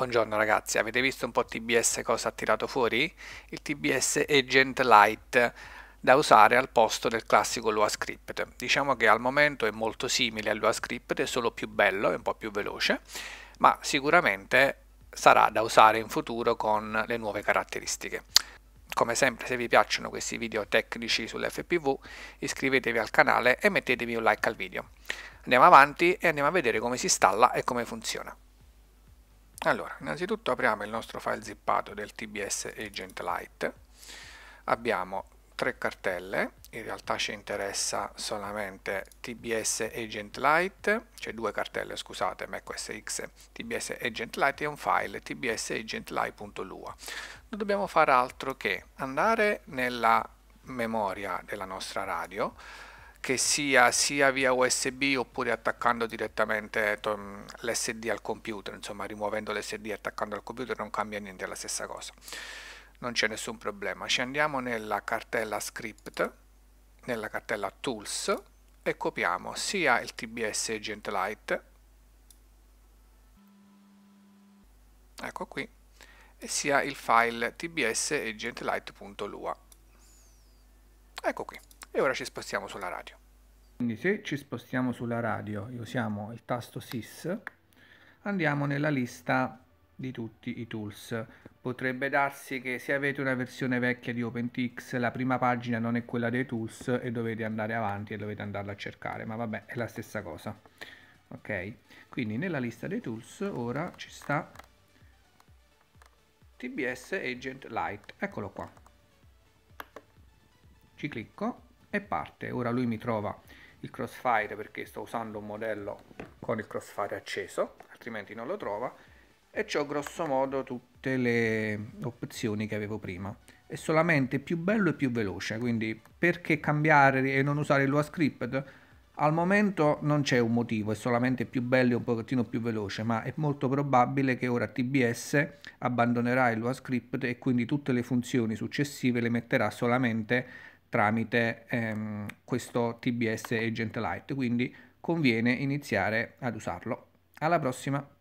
Buongiorno ragazzi, avete visto un po' TBS cosa ha tirato fuori? Il TBS Agent Lite da usare al posto del classico LuaScript. Diciamo che al momento è molto simile al LuaScript, è solo più bello e un po' più veloce, ma sicuramente sarà da usare in futuro con le nuove caratteristiche. Come sempre se vi piacciono questi video tecnici sull'FPV iscrivetevi al canale e mettetevi un like al video. Andiamo avanti e andiamo a vedere come si installa e come funziona. Allora, innanzitutto apriamo il nostro file zippato del TBS Agent Lite. Abbiamo tre cartelle, in realtà ci interessa solamente TBS Agent Lite, cioè due cartelle, scusate, MacOSX TBS Agent Lite e un file tbsagentLite.lua. Non dobbiamo fare altro che andare nella memoria della nostra radio, che sia sia via USB oppure attaccando direttamente l'SD al computer, insomma rimuovendo l'SD e attaccando al computer non cambia niente, è la stessa cosa. Non c'è nessun problema. Ci andiamo nella cartella script, nella cartella tools e copiamo sia il TBS Agent Lite, ecco qui, e sia il file tbs agentlight.lua. Ecco qui. E ora ci spostiamo sulla radio. Quindi se ci spostiamo sulla radio e usiamo il tasto SIS, andiamo nella lista di tutti i tools. Potrebbe darsi che se avete una versione vecchia di OpenTX la prima pagina non è quella dei tools e dovete andare avanti e dovete andarla a cercare, ma vabbè è la stessa cosa. Ok, quindi nella lista dei tools ora ci sta TBS Agent Lite, eccolo qua. Ci clicco e parte. Ora lui mi trova il crossfire perché sto usando un modello con il crossfire acceso, altrimenti non lo trova, e ho grosso modo tutte le opzioni che avevo prima. È solamente più bello e più veloce, quindi perché cambiare e non usare il script? Al momento non c'è un motivo, è solamente più bello e un pochettino più veloce, ma è molto probabile che ora TBS abbandonerà il script e quindi tutte le funzioni successive le metterà solamente tramite ehm, questo TBS Agent Lite, quindi conviene iniziare ad usarlo. Alla prossima!